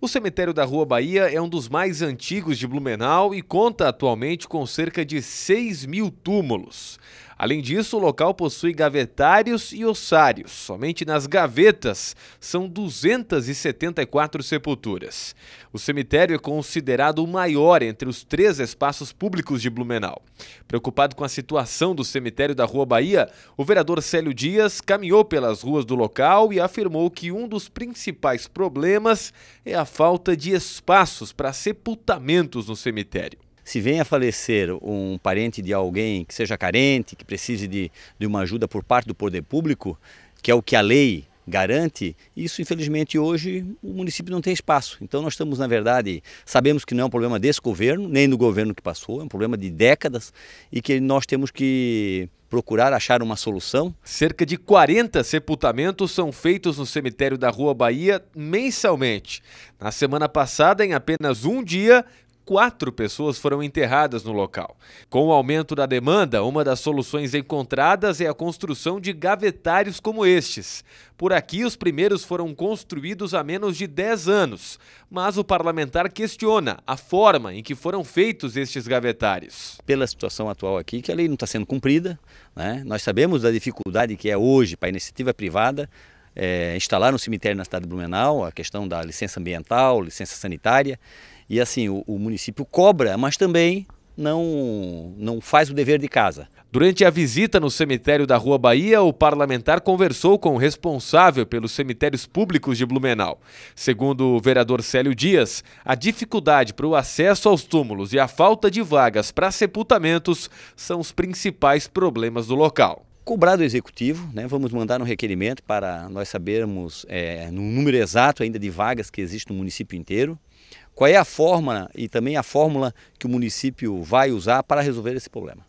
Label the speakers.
Speaker 1: O cemitério da Rua Bahia é um dos mais antigos de Blumenau e conta atualmente com cerca de 6 mil túmulos. Além disso, o local possui gavetários e ossários. Somente nas gavetas são 274 sepulturas. O cemitério é considerado o maior entre os três espaços públicos de Blumenau. Preocupado com a situação do cemitério da Rua Bahia, o vereador Célio Dias caminhou pelas ruas do local e afirmou que um dos principais problemas é a falta de espaços para sepultamentos no cemitério. Se vem a falecer
Speaker 2: um parente de alguém que seja carente, que precise de, de uma ajuda por parte do poder público, que é o que a lei garante, isso infelizmente hoje o município não tem espaço. Então nós estamos, na verdade, sabemos que não é um problema desse governo, nem do governo que passou, é um problema de
Speaker 1: décadas e que nós temos que procurar achar uma solução. Cerca de 40 sepultamentos são feitos no cemitério da Rua Bahia mensalmente. Na semana passada, em apenas um dia, quatro pessoas foram enterradas no local. Com o aumento da demanda, uma das soluções encontradas é a construção de gavetários como estes. Por aqui, os primeiros foram construídos há menos de 10 anos, mas o parlamentar questiona a forma em que foram feitos estes gavetários.
Speaker 2: Pela situação atual aqui, que a lei não está sendo cumprida, né? nós sabemos da dificuldade que é hoje para a iniciativa privada é, instalar no cemitério na cidade de Blumenau, a questão da licença ambiental, licença sanitária. E assim, o, o município cobra, mas também não,
Speaker 1: não faz o dever de casa. Durante a visita no cemitério da Rua Bahia, o parlamentar conversou com o responsável pelos cemitérios públicos de Blumenau. Segundo o vereador Célio Dias, a dificuldade para o acesso aos túmulos e a falta de vagas para sepultamentos são os principais problemas do local cobrar do executivo, né? vamos
Speaker 2: mandar um requerimento para nós sabermos é, no número exato ainda de vagas que existe no município inteiro, qual é a forma e também a fórmula que o município vai usar para resolver esse problema.